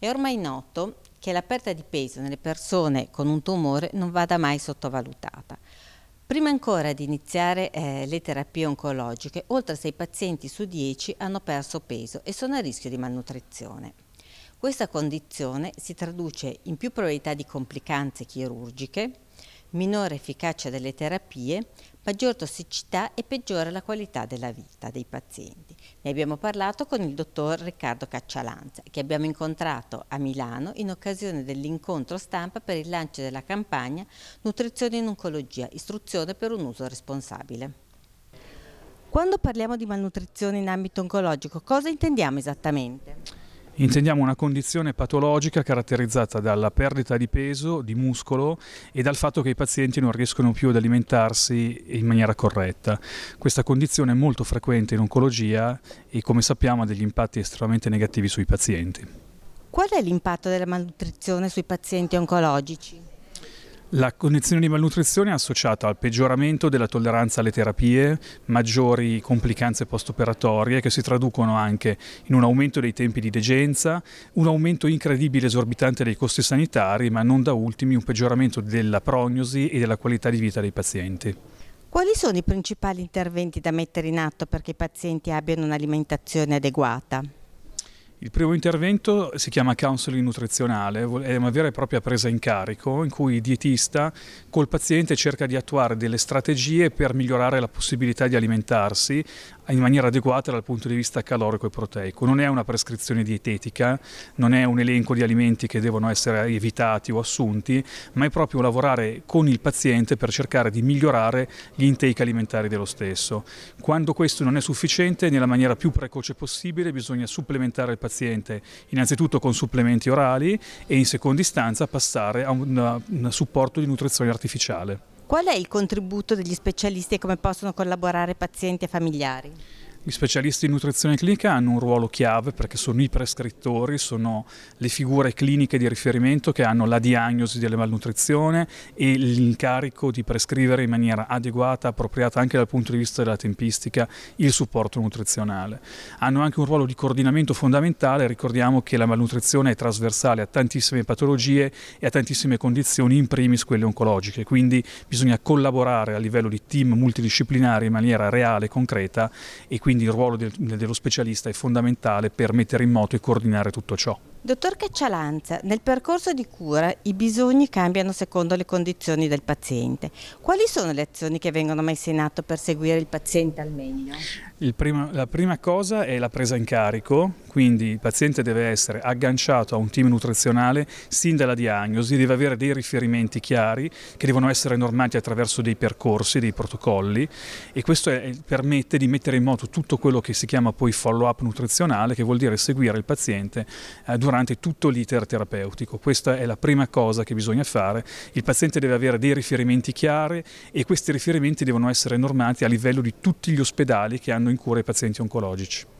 È ormai noto che la perdita di peso nelle persone con un tumore non vada mai sottovalutata. Prima ancora di iniziare eh, le terapie oncologiche, oltre 6 pazienti su 10 hanno perso peso e sono a rischio di malnutrizione. Questa condizione si traduce in più probabilità di complicanze chirurgiche, minore efficacia delle terapie, maggior tossicità e peggiore la qualità della vita dei pazienti. Ne abbiamo parlato con il dottor Riccardo Caccialanza, che abbiamo incontrato a Milano in occasione dell'incontro stampa per il lancio della campagna Nutrizione in Oncologia, istruzione per un uso responsabile. Quando parliamo di malnutrizione in ambito oncologico, cosa intendiamo esattamente? Intendiamo una condizione patologica caratterizzata dalla perdita di peso, di muscolo e dal fatto che i pazienti non riescono più ad alimentarsi in maniera corretta. Questa condizione è molto frequente in oncologia e come sappiamo ha degli impatti estremamente negativi sui pazienti. Qual è l'impatto della malnutrizione sui pazienti oncologici? La condizione di malnutrizione è associata al peggioramento della tolleranza alle terapie, maggiori complicanze postoperatorie che si traducono anche in un aumento dei tempi di degenza, un aumento incredibile e esorbitante dei costi sanitari, ma non da ultimi un peggioramento della prognosi e della qualità di vita dei pazienti. Quali sono i principali interventi da mettere in atto perché i pazienti abbiano un'alimentazione adeguata? Il primo intervento si chiama counseling nutrizionale, è una vera e propria presa in carico in cui il dietista col paziente cerca di attuare delle strategie per migliorare la possibilità di alimentarsi in maniera adeguata dal punto di vista calorico e proteico. Non è una prescrizione dietetica, non è un elenco di alimenti che devono essere evitati o assunti, ma è proprio lavorare con il paziente per cercare di migliorare gli intake alimentari dello stesso. Quando questo non è sufficiente, nella maniera più precoce possibile bisogna supplementare il paziente paziente, innanzitutto con supplementi orali e in seconda istanza passare a un, un supporto di nutrizione artificiale. Qual è il contributo degli specialisti e come possono collaborare pazienti e familiari? Gli specialisti in nutrizione clinica hanno un ruolo chiave perché sono i prescrittori, sono le figure cliniche di riferimento che hanno la diagnosi della malnutrizione e l'incarico di prescrivere in maniera adeguata, appropriata anche dal punto di vista della tempistica, il supporto nutrizionale. Hanno anche un ruolo di coordinamento fondamentale, ricordiamo che la malnutrizione è trasversale a tantissime patologie e a tantissime condizioni, in primis quelle oncologiche, quindi bisogna collaborare a livello di team multidisciplinari in maniera reale, concreta e quindi quindi il ruolo de dello specialista è fondamentale per mettere in moto e coordinare tutto ciò. Dottor Caccialanza, nel percorso di cura i bisogni cambiano secondo le condizioni del paziente. Quali sono le azioni che vengono messe in atto per seguire il paziente al meglio? Prima, la prima cosa è la presa in carico, quindi il paziente deve essere agganciato a un team nutrizionale sin dalla diagnosi, deve avere dei riferimenti chiari che devono essere normati attraverso dei percorsi, dei protocolli e questo è, permette di mettere in moto tutto quello che si chiama poi follow up nutrizionale che vuol dire seguire il paziente eh, durante tutto l'iter terapeutico. Questa è la prima cosa che bisogna fare, il paziente deve avere dei riferimenti chiari e questi riferimenti devono essere normati a livello di tutti gli ospedali che hanno in cura i pazienti oncologici.